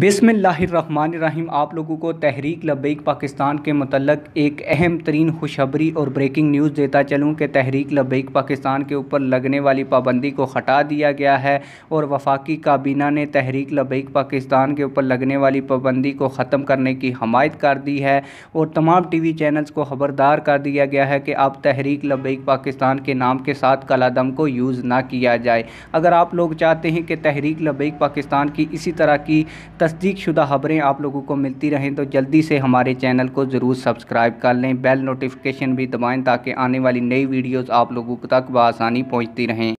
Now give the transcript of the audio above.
बिसमीम आप लोगों को तहरीक लबैक पाकिस्तान के मतलब एक अहम तरीन खुशबरी और ब्रेकिंग न्यूज़ देता चलूँ कि तहरीक लबैक पाकिस्तान के ऊपर लगने वाली पाबंदी को हटा दिया गया है और वफाकी काबीना ने तहरीक लबैक पाकिस्तान के ऊपर लगने वाली पाबंदी को ख़त्म करने की हमायत कर दी है और तमाम टी वी चैनल्स को खबरदार कर दिया गया है कि अब तहरीक लबैक पाकिस्तान के नाम के साथ कलादम को यूज़ ना किया जाए अगर आप लोग चाहते हैं कि तहरीक लबैक पाकिस्तान की इसी तरह की तस्दीक शुदा खबरें आप लोगों को मिलती रहें तो जल्दी से हमारे चैनल को ज़रूर सब्सक्राइब कर लें बेल नोटिफिकेशन भी दबाएँ ताकि आने वाली नई वीडियोज़ आप लोगों तक बसानी पहुँचती रहें